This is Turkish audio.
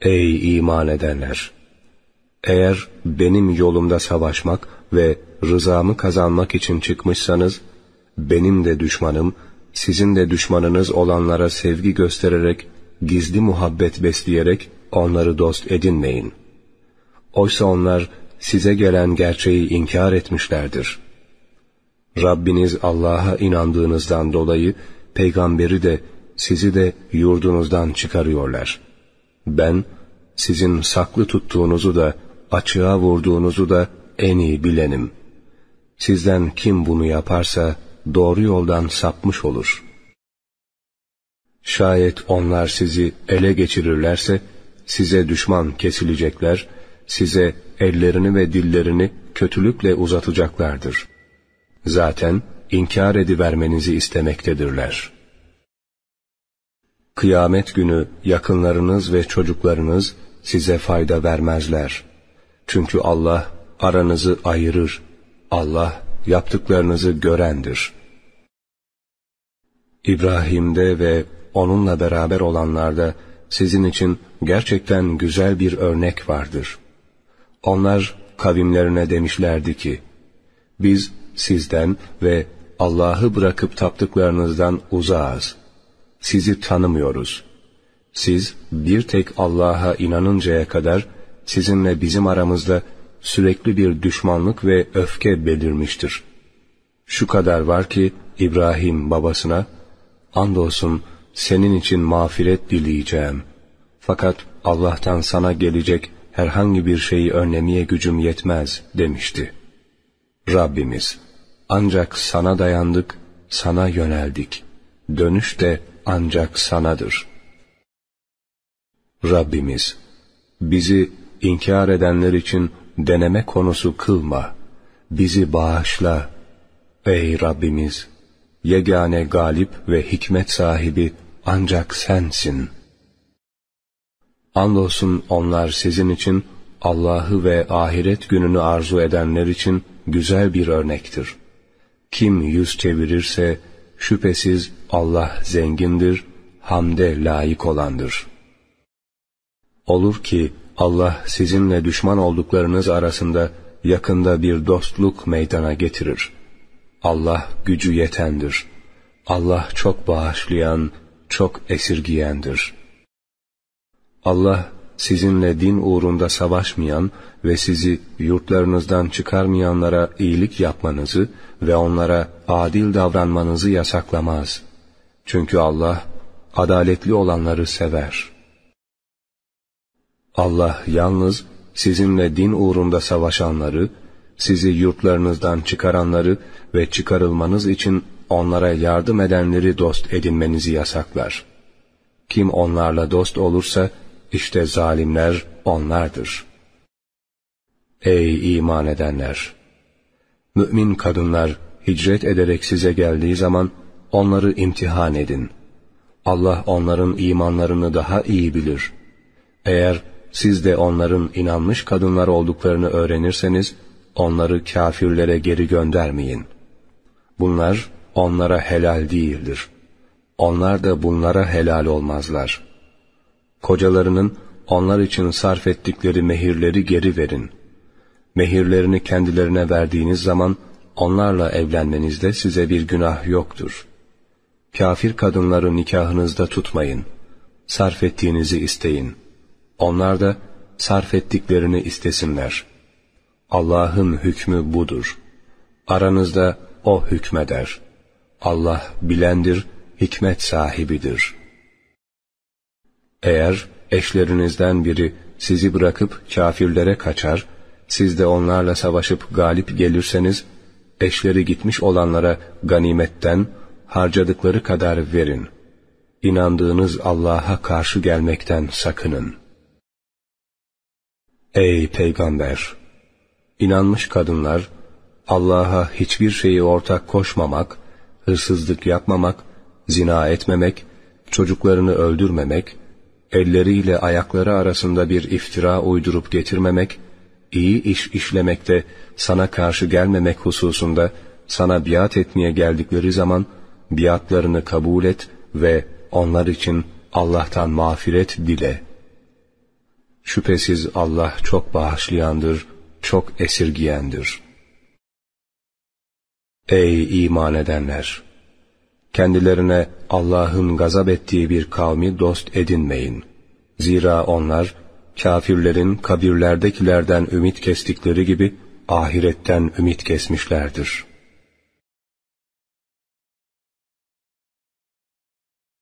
Ey iman edenler! Eğer benim yolumda savaşmak ve rızamı kazanmak için çıkmışsanız, benim de düşmanım, sizin de düşmanınız olanlara sevgi göstererek, gizli muhabbet besleyerek onları dost edinmeyin. Oysa onlar size gelen gerçeği inkar etmişlerdir. Rabbiniz Allah'a inandığınızdan dolayı peygamberi de sizi de yurdunuzdan çıkarıyorlar.'' Ben sizin saklı tuttuğunuzu da açığa vurduğunuzu da en iyi bilenim. Sizden kim bunu yaparsa doğru yoldan sapmış olur. Şayet onlar sizi ele geçirirlerse size düşman kesilecekler, size ellerini ve dillerini kötülükle uzatacaklardır. Zaten inkar edivermenizi istemektedirler.'' Kıyamet günü yakınlarınız ve çocuklarınız size fayda vermezler. Çünkü Allah aranızı ayırır. Allah yaptıklarınızı görendir. İbrahim'de ve onunla beraber olanlarda sizin için gerçekten güzel bir örnek vardır. Onlar kavimlerine demişlerdi ki, biz sizden ve Allah'ı bırakıp taptıklarınızdan uzağız.'' sizi tanımıyoruz. Siz bir tek Allah'a inanıncaya kadar sizinle bizim aramızda sürekli bir düşmanlık ve öfke belirmiştir. Şu kadar var ki İbrahim babasına, andolsun senin için mağfiret dileyeceğim. Fakat Allah'tan sana gelecek herhangi bir şeyi önlemeye gücüm yetmez demişti. Rabbimiz, ancak sana dayandık, sana yöneldik. Dönüş de ancak sanadır. Rabbimiz, bizi inkar edenler için deneme konusu kılma, bizi bağışla. Ey Rabbimiz, yegane galip ve hikmet sahibi ancak sensin. Andolsun onlar sizin için Allah'ı ve ahiret gününü arzu edenler için güzel bir örnektir. Kim yüz çevirirse Şüphesiz Allah zengindir, hamde layık olandır. Olur ki Allah sizinle düşman olduklarınız arasında yakında bir dostluk meydana getirir. Allah gücü yetendir. Allah çok bağışlayan, çok esirgiyendir. Allah sizinle din uğrunda savaşmayan ve sizi yurtlarınızdan çıkarmayanlara iyilik yapmanızı ve onlara adil davranmanızı yasaklamaz. Çünkü Allah adaletli olanları sever. Allah yalnız sizinle din uğrunda savaşanları, sizi yurtlarınızdan çıkaranları ve çıkarılmanız için onlara yardım edenleri dost edinmenizi yasaklar. Kim onlarla dost olursa, işte zalimler onlardır. Ey iman edenler! Mümin kadınlar hicret ederek size geldiği zaman onları imtihan edin. Allah onların imanlarını daha iyi bilir. Eğer siz de onların inanmış kadınlar olduklarını öğrenirseniz onları kafirlere geri göndermeyin. Bunlar onlara helal değildir. Onlar da bunlara helal olmazlar.'' Kocalarının onlar için sarf ettikleri mehirleri geri verin. Mehirlerini kendilerine verdiğiniz zaman onlarla evlenmenizde size bir günah yoktur. Kafir kadınları nikahınızda tutmayın. Sarf ettiğinizi isteyin. Onlar da sarf ettiklerini istesinler. Allah'ın hükmü budur. Aranızda O hükmeder. Allah bilendir, hikmet sahibidir.'' Eğer eşlerinizden biri sizi bırakıp kafirlere kaçar, siz de onlarla savaşıp galip gelirseniz, eşleri gitmiş olanlara ganimetten harcadıkları kadar verin. İnandığınız Allah'a karşı gelmekten sakının. Ey Peygamber! İnanmış kadınlar, Allah'a hiçbir şeyi ortak koşmamak, hırsızlık yapmamak, zina etmemek, çocuklarını öldürmemek, elleriyle ayakları arasında bir iftira uydurup getirmemek, iyi iş işlemekte sana karşı gelmemek hususunda sana biat etmeye geldikleri zaman biatlarını kabul et ve onlar için Allah'tan mağfiret dile. Şüphesiz Allah çok bağışlayandır, çok esirgiyendir. Ey iman edenler! Kendilerine Allah'ın gazap ettiği bir kavmi dost edinmeyin. Zira onlar kafirlerin kabirlerdekilerden ümit kestikleri gibi ahiretten ümit kesmişlerdir.''